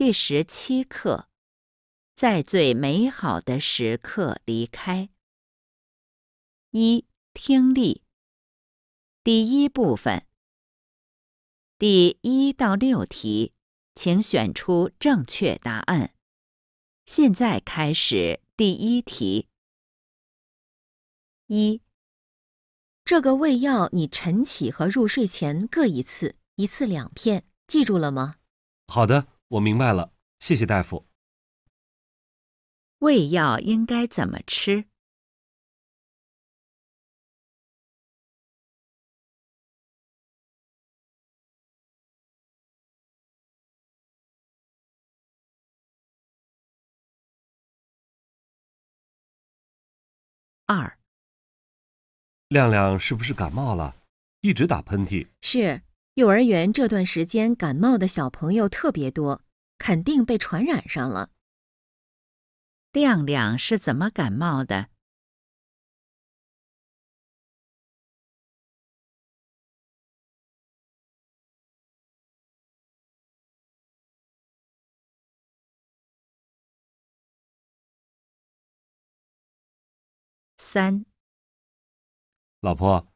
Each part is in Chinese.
第十七课，在最美好的时刻离开。一、听力，第一部分，第一到六题，请选出正确答案。现在开始第一题。一，这个胃药你晨起和入睡前各一次，一次两片，记住了吗？好的。我明白了，谢谢大夫。胃药应该怎么吃？二，亮亮是不是感冒了？一直打喷嚏。是。幼儿园这段时间感冒的小朋友特别多，肯定被传染上了。亮亮是怎么感冒的？三，老婆。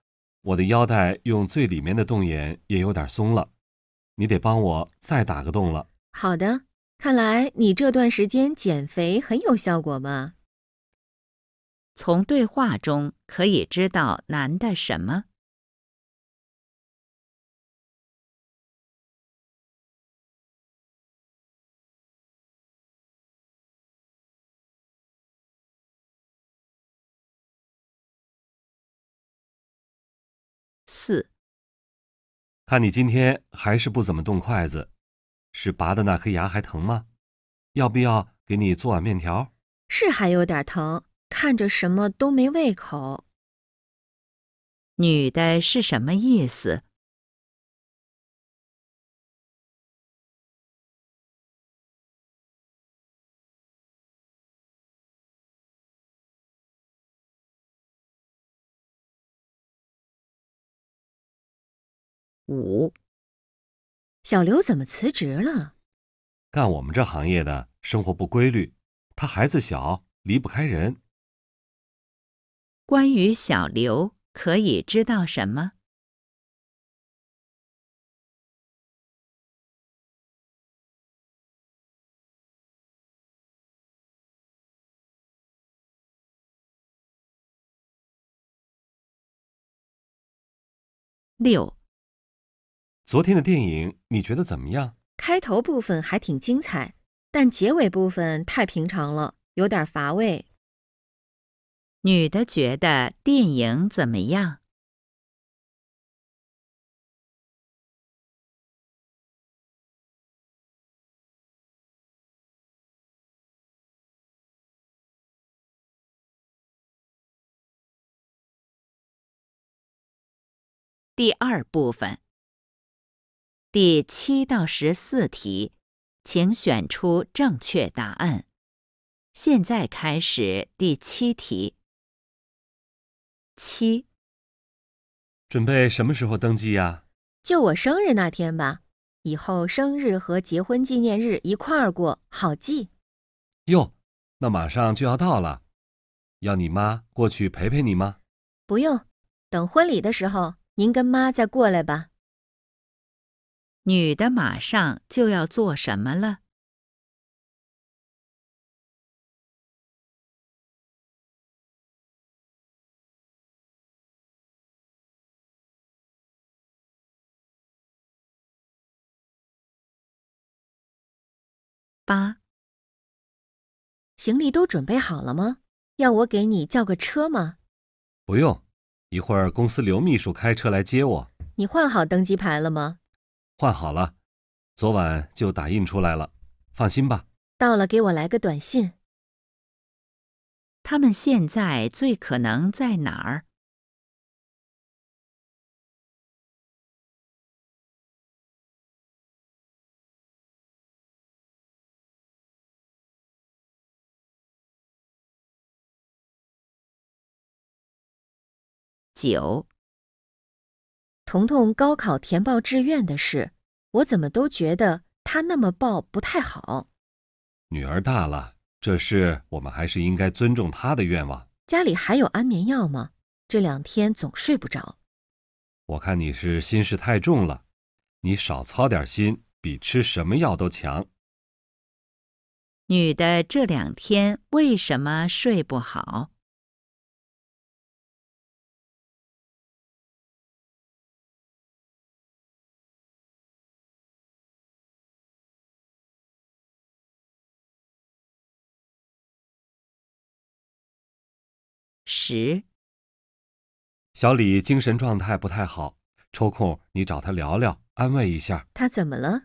我的腰带用最里面的洞眼也有点松了，你得帮我再打个洞了。好的，看来你这段时间减肥很有效果嘛。从对话中可以知道男的什么？四，看你今天还是不怎么动筷子，是拔的那颗牙还疼吗？要不要给你做碗面条？是还有点疼，看着什么都没胃口。女的是什么意思？五。小刘怎么辞职了？干我们这行业的，生活不规律，他孩子小，离不开人。关于小刘，可以知道什么？六。昨天的电影你觉得怎么样？开头部分还挺精彩，但结尾部分太平常了，有点乏味。女的觉得电影怎么样？第二部分。第七到十四题，请选出正确答案。现在开始第七题。七，准备什么时候登记呀？就我生日那天吧。以后生日和结婚纪念日一块儿过，好记。哟，那马上就要到了，要你妈过去陪陪你吗？不用，等婚礼的时候，您跟妈再过来吧。女的马上就要做什么了？八。行李都准备好了吗？要我给你叫个车吗？不用，一会儿公司刘秘书开车来接我。你换好登机牌了吗？换好了，昨晚就打印出来了。放心吧，到了给我来个短信。他们现在最可能在哪儿？九。彤彤高考填报志愿的事，我怎么都觉得她那么报不太好。女儿大了，这事我们还是应该尊重她的愿望。家里还有安眠药吗？这两天总睡不着。我看你是心事太重了，你少操点心，比吃什么药都强。女的这两天为什么睡不好？十。小李精神状态不太好，抽空你找他聊聊，安慰一下。他怎么了？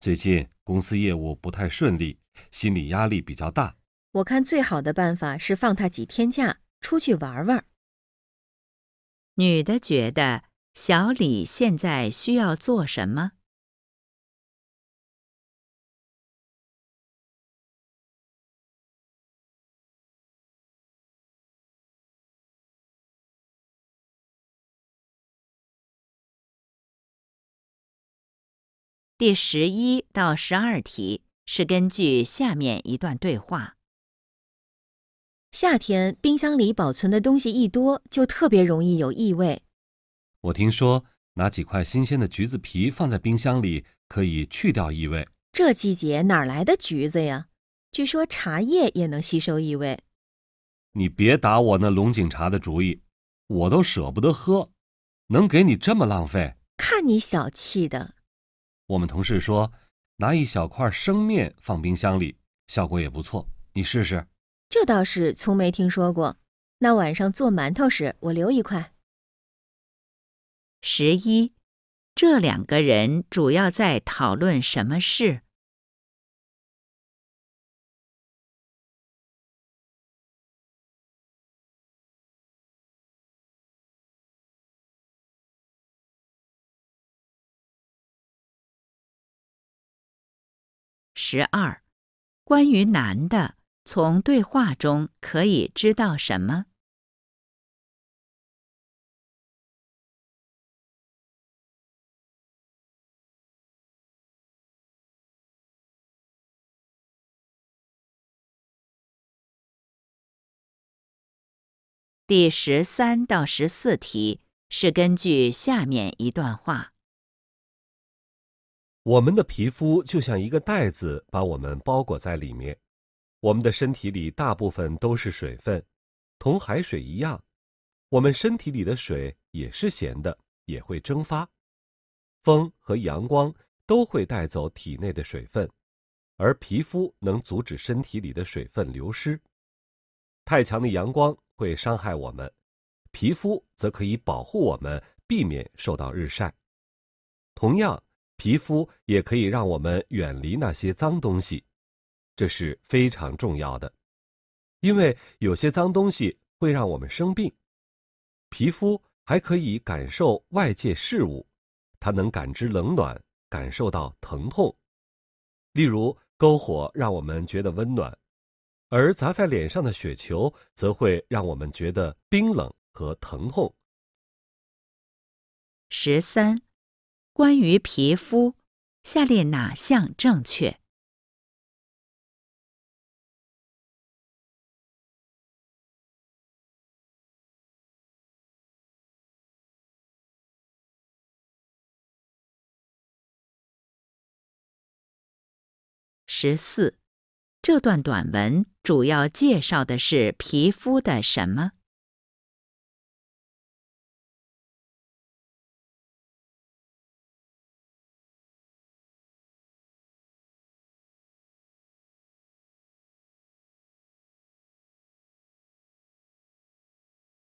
最近公司业务不太顺利，心理压力比较大。我看最好的办法是放他几天假，出去玩玩。女的觉得小李现在需要做什么？第十一到十二题是根据下面一段对话：夏天冰箱里保存的东西一多，就特别容易有异味。我听说拿几块新鲜的橘子皮放在冰箱里可以去掉异味。这季节哪来的橘子呀？据说茶叶也能吸收异味。你别打我那龙井茶的主意，我都舍不得喝，能给你这么浪费？看你小气的！我们同事说，拿一小块生面放冰箱里，效果也不错。你试试，这倒是从没听说过。那晚上做馒头时，我留一块。十一，这两个人主要在讨论什么事？十二，关于男的，从对话中可以知道什么？第十三到十四题是根据下面一段话。我们的皮肤就像一个袋子，把我们包裹在里面。我们的身体里大部分都是水分，同海水一样。我们身体里的水也是咸的，也会蒸发。风和阳光都会带走体内的水分，而皮肤能阻止身体里的水分流失。太强的阳光会伤害我们，皮肤则可以保护我们，避免受到日晒。同样。皮肤也可以让我们远离那些脏东西，这是非常重要的，因为有些脏东西会让我们生病。皮肤还可以感受外界事物，它能感知冷暖，感受到疼痛。例如，篝火让我们觉得温暖，而砸在脸上的雪球则会让我们觉得冰冷和疼痛。十三。关于皮肤，下列哪项正确？十四，这段短文主要介绍的是皮肤的什么？